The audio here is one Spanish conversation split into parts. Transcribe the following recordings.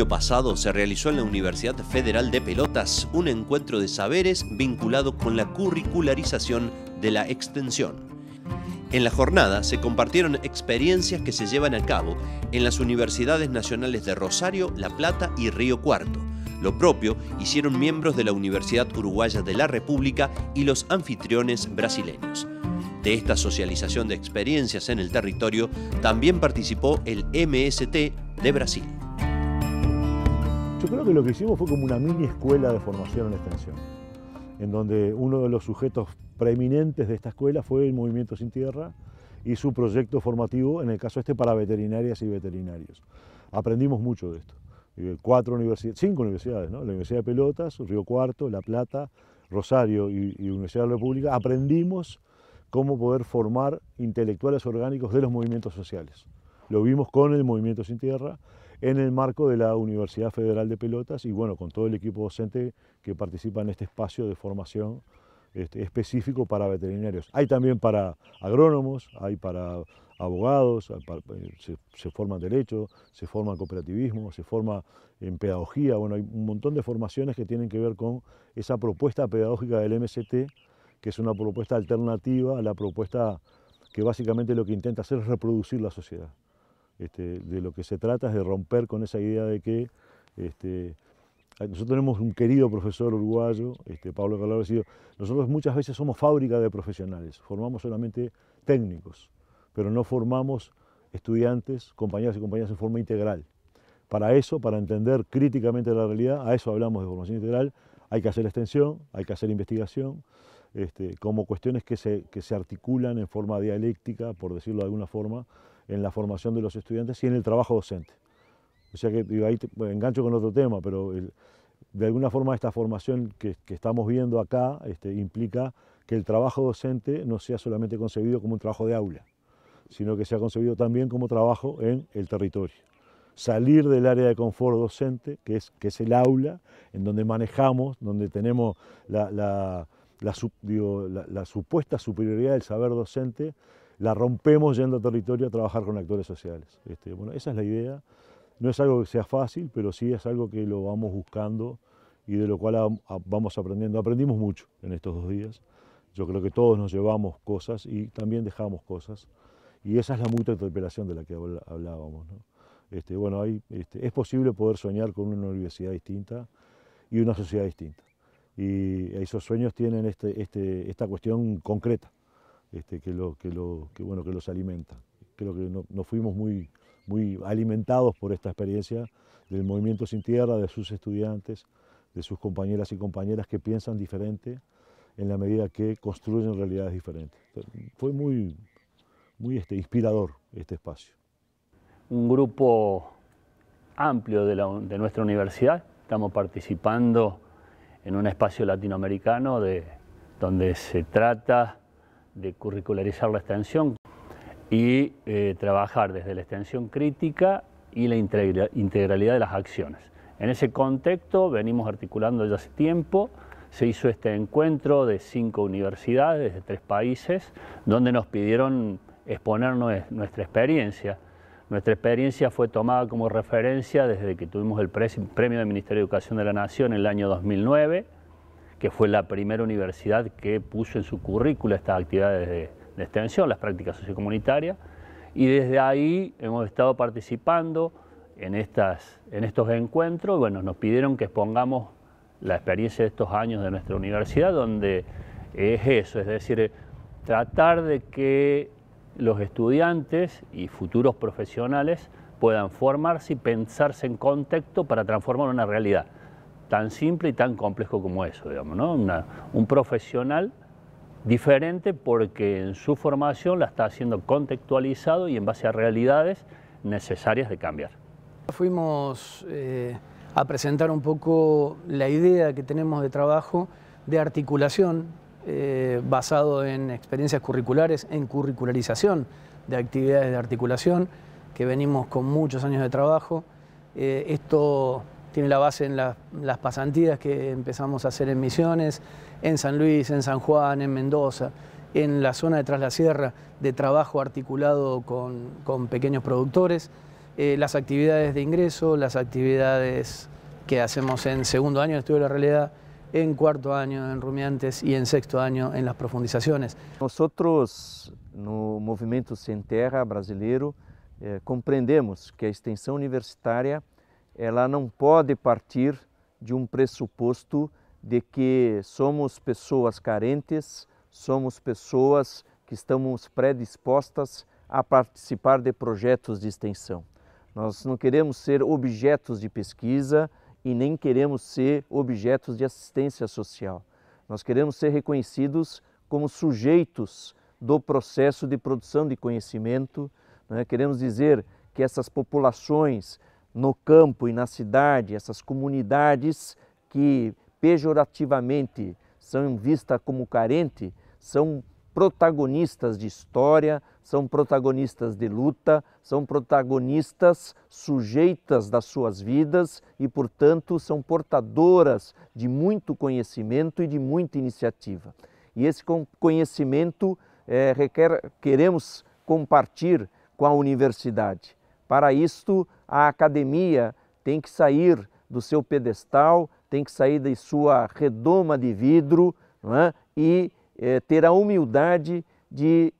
año pasado se realizó en la Universidad Federal de Pelotas un encuentro de saberes vinculado con la curricularización de la extensión. En la jornada se compartieron experiencias que se llevan a cabo en las universidades nacionales de Rosario, La Plata y Río Cuarto. Lo propio hicieron miembros de la Universidad Uruguaya de la República y los anfitriones brasileños. De esta socialización de experiencias en el territorio también participó el MST de Brasil. Yo creo que lo que hicimos fue como una mini escuela de formación en extensión, en donde uno de los sujetos preeminentes de esta escuela fue el Movimiento Sin Tierra y su proyecto formativo, en el caso este, para veterinarias y veterinarios. Aprendimos mucho de esto. Eh, cuatro universidades, cinco universidades, ¿no? la Universidad de Pelotas, Río Cuarto, La Plata, Rosario y, y Universidad de la República, aprendimos cómo poder formar intelectuales orgánicos de los movimientos sociales. Lo vimos con el Movimiento Sin Tierra en el marco de la Universidad Federal de Pelotas y bueno, con todo el equipo docente que participa en este espacio de formación este, específico para veterinarios. Hay también para agrónomos, hay para abogados, eh, se, se, forma derecho, se forma cooperativismo, se forma en pedagogía, bueno, hay un montón de formaciones que tienen que ver con esa propuesta pedagógica del MST, que es una propuesta alternativa a la propuesta que básicamente lo que intenta hacer es reproducir la sociedad. Este, de lo que se trata es de romper con esa idea de que este, ah, nosotros tenemos un querido profesor uruguayo, este, Pablo Calabro, nosotros muchas veces somos fábrica de profesionales, formamos solamente técnicos, pero no formamos estudiantes, compañeros y compañeras en forma integral. Para eso, para entender críticamente la realidad, a eso hablamos de formación integral, hay que hacer extensión, hay que hacer investigación, como cuestiones que se articulan en forma dialéctica, por decirlo de alguna forma, en la formación de los estudiantes y en el trabajo docente. O sea que digo, ahí engancho con otro tema, pero de alguna forma esta formación que, estamos viendo acá este, implica que el trabajo docente no sea solamente concebido como un trabajo de aula, sino que sea concebido también como trabajo en el territorio. Salir del área de confort docente, que es, que es el aula, en donde manejamos, donde tenemos la, la supuesta superioridad del saber docente, la rompemos yendo a territorio a trabajar con actores sociales. Este, bueno, esa es la idea. No es algo que sea fácil, pero sí es algo que lo vamos buscando y de lo cual vamos aprendiendo. Aprendimos mucho en estos dos días. Yo creo que todos nos llevamos cosas y también dejamos cosas. Y esa es la mutua interpelación de la que hablábamos. Este, bueno, este, es posible poder soñar con una universidad distinta y una sociedad distinta. Y esos sueños tienen este, este esta cuestión concreta. Este, que, lo, que, lo, que, bueno, que los alimenta. Creo que nos fuimos muy, muy alimentados por esta experiencia del movimiento sin tierra, de sus estudiantes, de sus compañeras y compañeras que piensan diferente en la medida que construyen realidades diferentes. Fue muy, muy este, inspirador este espacio. Un grupo amplio de, de nuestra universidad, estamos participando en un espacio latinoamericano de, donde se trata de curricularizar la extensión y eh, trabajar desde la extensión crítica y la integralidad de las acciones. En ese contexto venimos articulando ya hace tiempo, se hizo este encuentro de cinco universidades de tres países, donde nos pidieron exponernos nuestra experiencia. Nuestra experiencia fue tomada como referencia desde que tuvimos el premio del Ministerio de Educación de la Nación en el año 2009 que fue la primera universidad que puso en su currícula estas actividades de, extensión, las prácticas sociocomunitarias, y desde ahí hemos estado participando en, estas, en estos encuentros. Bueno, nos pidieron que expongamos la experiencia de estos años de nuestra universidad, donde es eso, es decir, tratar de que los estudiantes y futuros profesionales puedan formarse y pensarse en contexto para transformar una realidad tan simple y tan complejo como eso, digamos, ¿no? un profesional diferente porque en su formación la está haciendo contextualizado y en base a realidades necesarias de cambiar. Fuimos eh, a presentar un poco la idea que tenemos de trabajo de articulación eh, basado en experiencias curriculares, en curricularización de actividades de articulación, que venimos con muchos años de trabajo. Eh, esto tiene la base en las pasantías que empezamos a hacer en Misiones, en San Luis, en San Juan, en Mendoza, en la zona de Tras la Sierra, de trabajo articulado con, pequeños productores, eh, las actividades de ingreso, las actividades que hacemos en segundo año de estudio de la realidad, en cuarto año en Rumiantes y en sexto año en las profundizaciones. Nosotros, no Movimiento Sem Terra brasileiro, eh, comprendemos que la extensión universitaria ela não pode partir de um pressuposto de que somos pessoas carentes, somos pessoas que estamos predispostas a participar de projetos de extensão. Nós não queremos ser objetos de pesquisa e nem queremos ser objetos de assistência social. Nós queremos ser reconhecidos como sujeitos do processo de produção de conhecimento. Né? Queremos dizer que essas populações no campo e na cidade, essas comunidades que pejorativamente são vistas como carente, são protagonistas de história, são protagonistas de luta, são protagonistas sujeitas das suas vidas e, portanto, são portadoras de muito conhecimento e de muita iniciativa. E esse conhecimento é, requer, queremos compartilhar com a universidade. Para isto, a academia tem que sair do seu pedestal, tem que sair da sua redoma de vidro é? e é, ter a humildade de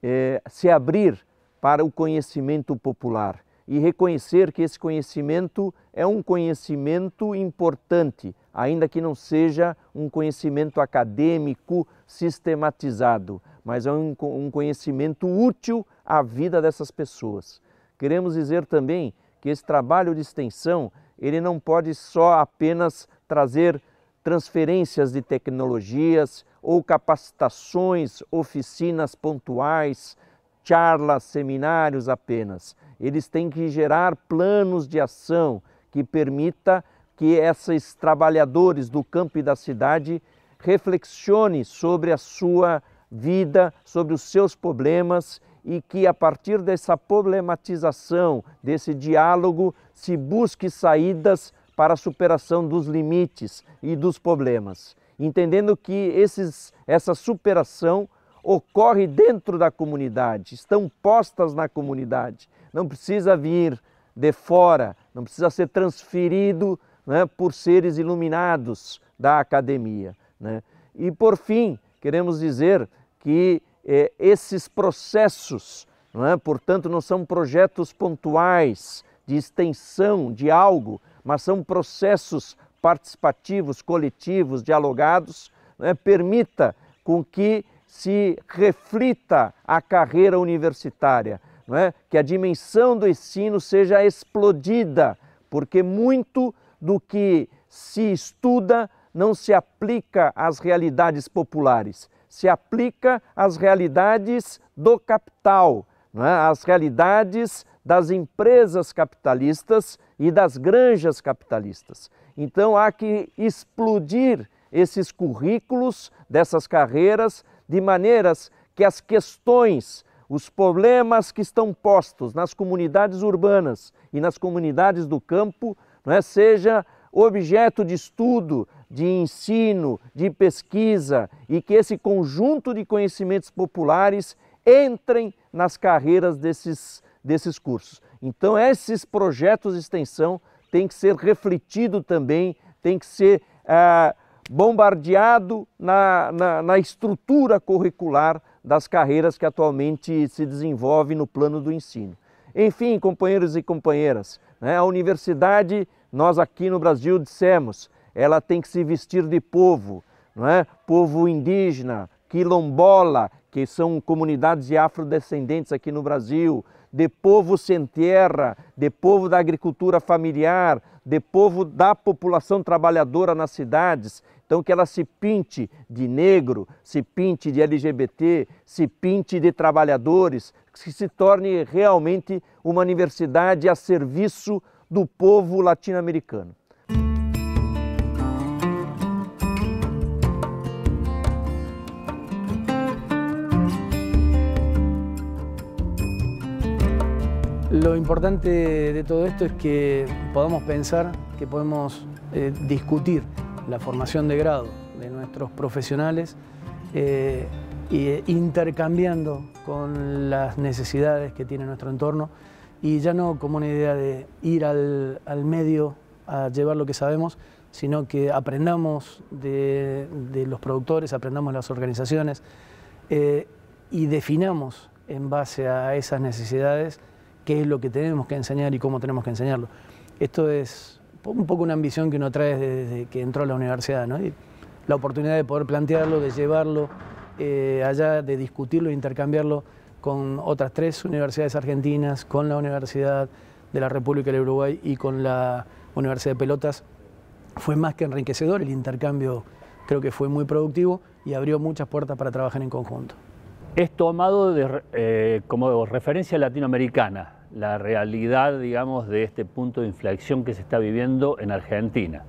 é, se abrir para o conhecimento popular e reconhecer que esse conhecimento é um conhecimento importante, ainda que não seja um conhecimento acadêmico sistematizado, mas é um, um conhecimento útil à vida dessas pessoas. Queremos dizer também que esse trabalho de extensão, ele não pode só apenas trazer transferências de tecnologias ou capacitações, oficinas pontuais, charlas, seminários apenas. Eles têm que gerar planos de ação que permita que esses trabalhadores do campo e da cidade reflexione sobre a sua vida, sobre os seus problemas e que a partir dessa problematização, desse diálogo, se busque saídas para a superação dos limites e dos problemas, entendendo que esses, essa superação ocorre dentro da comunidade, estão postas na comunidade, não precisa vir de fora, não precisa ser transferido né, por seres iluminados da academia. Né? E por fim, queremos dizer que é, esses processos, não é? portanto, não são projetos pontuais de extensão de algo, mas são processos participativos, coletivos, dialogados, é? permita com que se reflita a carreira universitária, é? que a dimensão do ensino seja explodida, porque muito do que se estuda não se aplica às realidades populares se aplica às realidades do capital, né? às realidades das empresas capitalistas e das granjas capitalistas. Então há que explodir esses currículos dessas carreiras de maneiras que as questões, os problemas que estão postos nas comunidades urbanas e nas comunidades do campo, não é, seja objeto de estudo, de ensino, de pesquisa e que esse conjunto de conhecimentos populares entrem nas carreiras desses, desses cursos. Então, esses projetos de extensão têm que ser refletido também, tem que ser ah, bombardeado na, na, na estrutura curricular das carreiras que atualmente se desenvolve no plano do ensino. Enfim, companheiros e companheiras, né, a universidade nós aqui no Brasil dissemos, ela tem que se vestir de povo, não é? Povo indígena, quilombola, que são comunidades de afrodescendentes aqui no Brasil, de povo sem terra, de povo da agricultura familiar, de povo da população trabalhadora nas cidades. Então, que ela se pinte de negro, se pinte de LGBT, se pinte de trabalhadores, que se torne realmente uma universidade a serviço do povo latinoamericano. Lo importante de todo esto es que podamos pensar, que podemos eh, discutir la formación de grado de nuestros profesionales, e intercambiando con las necesidades que tiene nuestro entorno y ya no como una idea de ir al, al medio a llevar lo que sabemos, sino que aprendamos de, de los productores, aprendamos las organizaciones eh, y definamos en base a esas necesidades qué es lo que tenemos que enseñar y cómo tenemos que enseñarlo. Esto es un poco una ambición que uno trae desde que entró a la universidad, la oportunidad de poder plantearlo, de llevarlo eh, allá, de discutirlo, de intercambiarlo con otras tres universidades argentinas, con la Universidad de la República del Uruguay y con la Universidad de Pelotas, fue más que enriquecedor el intercambio, creo que fue muy productivo y abrió muchas puertas para trabajar en conjunto. Es tomado eh, como referencia latinoamericana la realidad, digamos, de este punto de inflexión que se está viviendo en Argentina.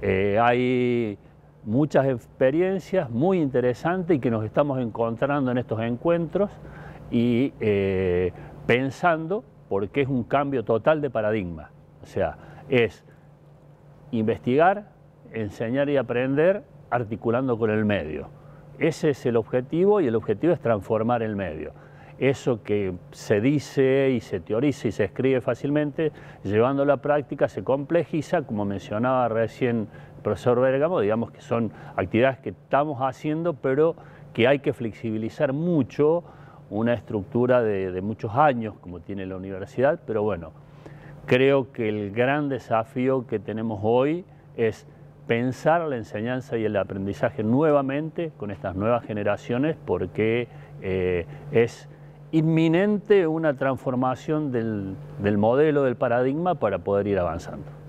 Eh, hay muchas experiencias muy interesantes y que nos estamos encontrando en estos encuentros y eh, pensando porque es un cambio total de paradigma. O sea, es investigar, enseñar y aprender articulando con el medio. Ese es el objetivo y el objetivo es transformar el medio. Eso que se dice y se teoriza y se escribe fácilmente, llevando a la práctica se complejiza, como mencionaba recién el profesor Bergamo, digamos que son actividades que estamos haciendo, pero que hay que flexibilizar mucho una estructura de, muchos años como tiene la universidad, pero bueno, creo que el gran desafío que tenemos hoy es pensar la enseñanza y el aprendizaje nuevamente con estas nuevas generaciones porque eh, es inminente una transformación del modelo, del paradigma para poder ir avanzando.